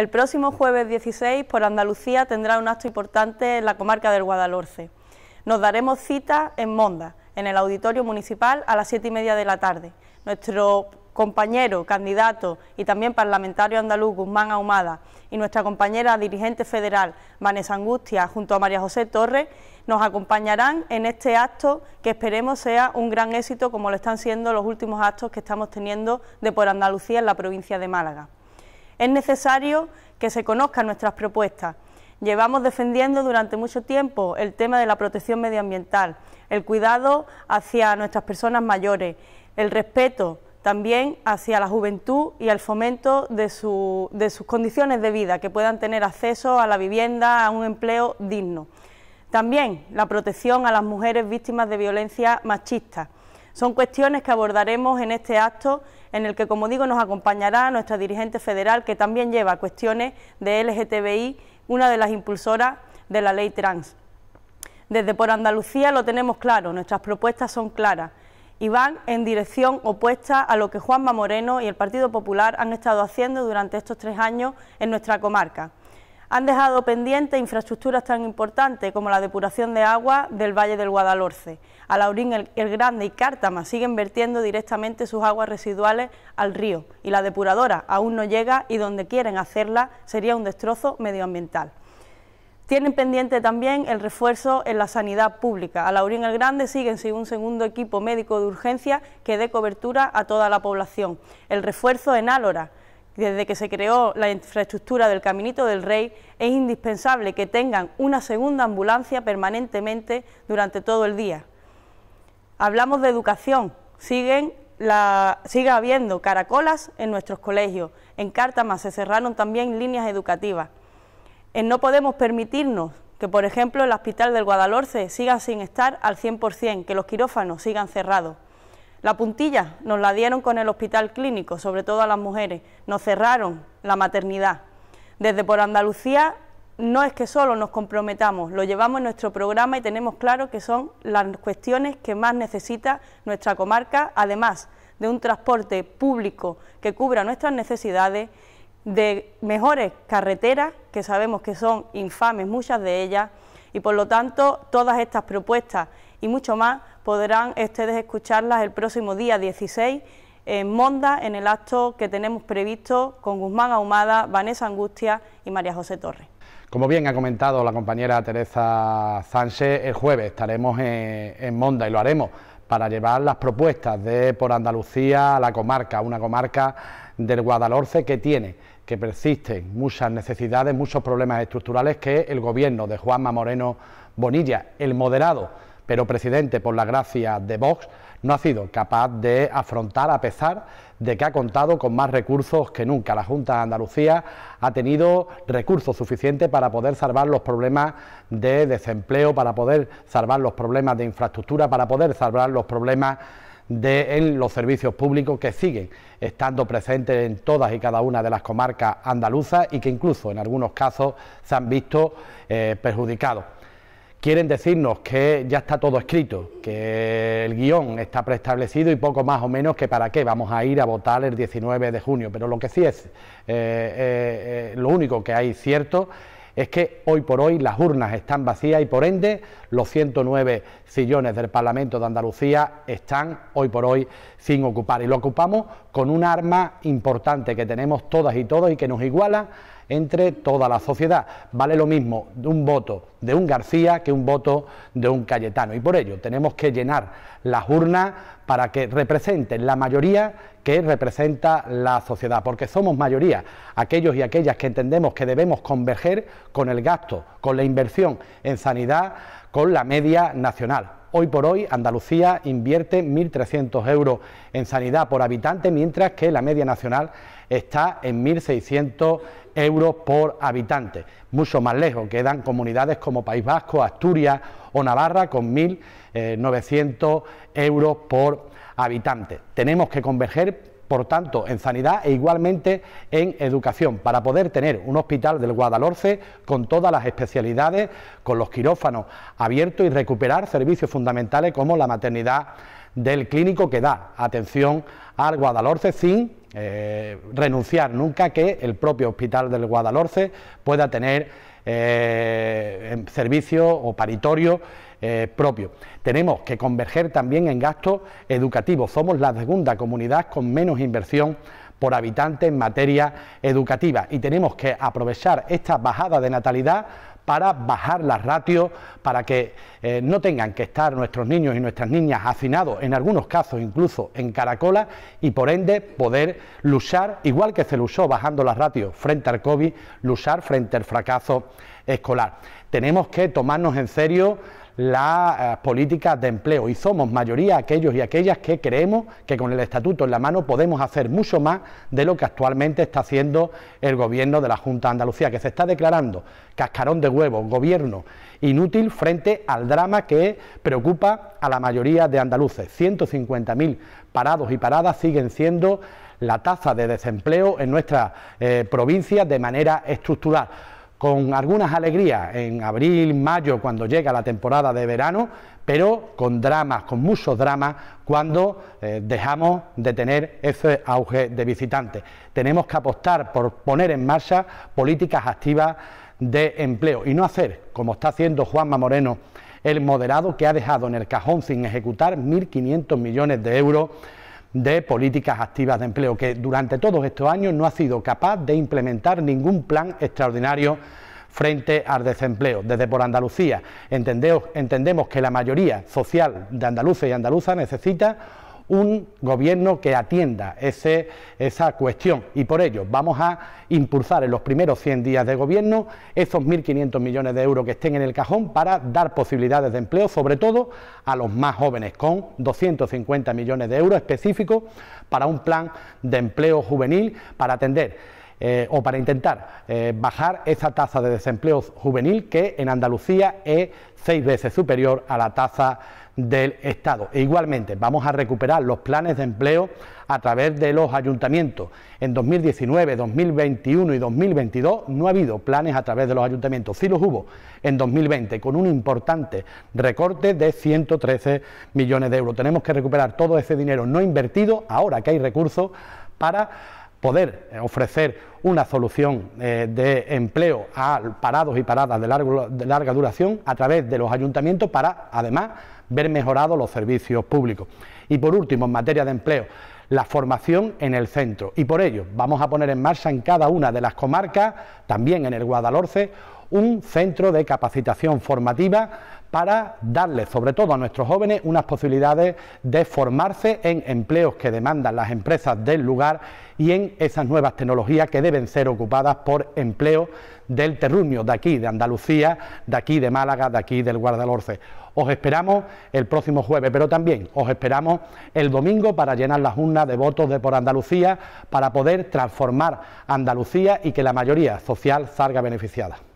El próximo jueves 16 por Andalucía tendrá un acto importante en la comarca del Guadalhorce. Nos daremos cita en Monda, en el Auditorio Municipal, a las siete y media de la tarde. Nuestro compañero, candidato y también parlamentario andaluz Guzmán Ahumada y nuestra compañera dirigente federal Vanessa Angustia junto a María José Torres nos acompañarán en este acto que esperemos sea un gran éxito como lo están siendo los últimos actos que estamos teniendo de por Andalucía en la provincia de Málaga es necesario que se conozcan nuestras propuestas. Llevamos defendiendo durante mucho tiempo el tema de la protección medioambiental, el cuidado hacia nuestras personas mayores, el respeto también hacia la juventud y el fomento de, sus condiciones de vida, que puedan tener acceso a la vivienda, a un empleo digno. También la protección a las mujeres víctimas de violencia machista. Son cuestiones que abordaremos en este acto en el que, como digo, nos acompañará nuestra dirigente federal, que también lleva cuestiones de LGTBI, una de las impulsoras de la ley trans. Desde Por Andalucía lo tenemos claro, nuestras propuestas son claras y van en dirección opuesta a lo que Juanma Moreno y el Partido Popular han estado haciendo durante estos tres años en nuestra comarca han dejado pendiente infraestructuras tan importantes como la depuración de agua del Valle del Guadalhorce. Alaurín el, el Grande y Cártama siguen vertiendo directamente sus aguas residuales al río y la depuradora aún no llega y donde quieren hacerla sería un destrozo medioambiental. Tienen pendiente también el refuerzo en la sanidad pública. A Laurín el Grande siguen sin un segundo equipo médico de urgencia que dé cobertura a toda la población. El refuerzo en Álora. Desde que se creó la infraestructura del Caminito del Rey, es indispensable que tengan una segunda ambulancia permanentemente durante todo el día. Hablamos de educación. Siguen la, sigue habiendo caracolas en nuestros colegios. En Cártama se cerraron también líneas educativas. Eh, no podemos permitirnos que, por ejemplo, el hospital del Guadalhorce siga sin estar al 100%, que los quirófanos sigan cerrados. La puntilla nos la dieron con el hospital clínico, sobre todo a las mujeres. Nos cerraron la maternidad. Desde por Andalucía no es que solo nos comprometamos, lo llevamos en nuestro programa y tenemos claro que son las cuestiones que más necesita nuestra comarca, además de un transporte público que cubra nuestras necesidades, de mejores carreteras, que sabemos que son infames muchas de ellas, y por lo tanto todas estas propuestas y mucho más podrán ustedes escucharlas el próximo día 16 en Monda, en el acto que tenemos previsto con Guzmán Ahumada, Vanessa Angustia y María José Torres. Como bien ha comentado la compañera Teresa Sánchez, el jueves estaremos en, Monda y lo haremos para llevar las propuestas de Por Andalucía a la comarca, una comarca del Guadalhorce que tiene, que persisten muchas necesidades, muchos problemas estructurales que el gobierno de Juanma Moreno Bonilla, el moderado, pero presidente, por la gracia de Vox, no ha sido capaz de afrontar, a pesar de que ha contado con más recursos que nunca. La Junta de Andalucía ha tenido recursos suficientes para poder salvar los problemas de desempleo, para poder salvar los problemas de infraestructura, para poder salvar los problemas de los servicios públicos que siguen estando presentes en todas y cada una de las comarcas andaluzas y que incluso en algunos casos se han visto eh, perjudicados quieren decirnos que ya está todo escrito, que el guión está preestablecido y poco más o menos que para qué vamos a ir a votar el 19 de junio. Pero lo que sí es, eh, eh, eh, lo único que hay cierto es que hoy por hoy las urnas están vacías y por ende los 109 sillones del Parlamento de Andalucía están hoy por hoy sin ocupar. Y lo ocupamos con un arma importante que tenemos todas y todos y que nos iguala entre toda la sociedad. Vale lo mismo un voto de un García que un voto de un Cayetano. Y por ello tenemos que llenar las urnas para que representen la mayoría que representa la sociedad, porque somos mayoría, aquellos y aquellas que entendemos que debemos converger con el gasto, con la inversión en sanidad, con la media nacional. Hoy por hoy, Andalucía invierte 1.300 euros en sanidad por habitante, mientras que la media nacional está en 1.600 euros por habitante. Mucho más lejos quedan comunidades como País Vasco, Asturias o Navarra con 1.900 eh, euros por habitante. Tenemos que converger por tanto, en sanidad e igualmente en educación, para poder tener un hospital del Guadalhorce con todas las especialidades, con los quirófanos abiertos y recuperar servicios fundamentales como la maternidad del clínico que da atención al Guadalhorce sin eh, renunciar nunca que el propio hospital del Guadalhorce pueda tener eh, servicio o paritorio eh, ...propio... Tenemos que converger también en gastos educativos. Somos la segunda comunidad con menos inversión por habitante en materia educativa y tenemos que aprovechar esta bajada de natalidad para bajar las ratios, para que eh, no tengan que estar nuestros niños y nuestras niñas hacinados, en algunos casos incluso en caracola, y por ende poder luchar, igual que se luchó bajando las ratios frente al COVID, luchar frente al fracaso escolar. Tenemos que tomarnos en serio las eh, políticas de empleo y somos mayoría aquellos y aquellas que creemos que con el estatuto en la mano podemos hacer mucho más de lo que actualmente está haciendo el gobierno de la Junta de Andalucía, que se está declarando cascarón de huevo, gobierno inútil frente al drama que preocupa a la mayoría de andaluces. 150.000 parados y paradas siguen siendo la tasa de desempleo en nuestra eh, provincia de manera estructural con algunas alegrías en abril, mayo, cuando llega la temporada de verano, pero con dramas, con muchos dramas, cuando eh, dejamos de tener ese auge de visitantes. Tenemos que apostar por poner en marcha políticas activas de empleo y no hacer, como está haciendo Juanma Moreno, el moderado que ha dejado en el cajón sin ejecutar 1.500 millones de euros de políticas activas de empleo, que durante todos estos años no ha sido capaz de implementar ningún plan extraordinario frente al desempleo. Desde por Andalucía entendemos que la mayoría social de andaluces y andaluza necesita un gobierno que atienda esa cuestión. Y por ello vamos a impulsar en los primeros 100 días de gobierno esos 1.500 millones de euros que estén en el cajón para dar posibilidades de empleo, sobre todo a los más jóvenes, con 250 millones de euros específicos para un plan de empleo juvenil, para atender eh, o para intentar eh, bajar esa tasa de desempleo juvenil que en Andalucía es seis veces superior a la tasa del Estado. E igualmente, vamos a recuperar los planes de empleo a través de los ayuntamientos. En 2019, 2021 y 2022 no ha habido planes a través de los ayuntamientos. Sí los hubo en 2020, con un importante recorte de 113 millones de euros. Tenemos que recuperar todo ese dinero no invertido, ahora que hay recursos, para poder eh, ofrecer una solución eh, de empleo a parados y paradas de, de, larga duración a través de los ayuntamientos para, además, ver mejorados los servicios públicos. Y por último, en materia de empleo, la formación en el centro. Y por ello, vamos a poner en marcha en cada una de las comarcas, también en el Guadalhorce, un centro de capacitación formativa para darle, sobre todo a nuestros jóvenes, unas posibilidades de formarse en empleos que demandan las empresas del lugar y en esas nuevas tecnologías que deben ser ocupadas por empleo del terruño, de aquí, de Andalucía, de aquí, de Málaga, de aquí, del Guadalhorce. Os esperamos el próximo jueves, pero también os esperamos el domingo para llenar las urnas de votos de por Andalucía, para poder transformar Andalucía y que la mayoría social salga beneficiada.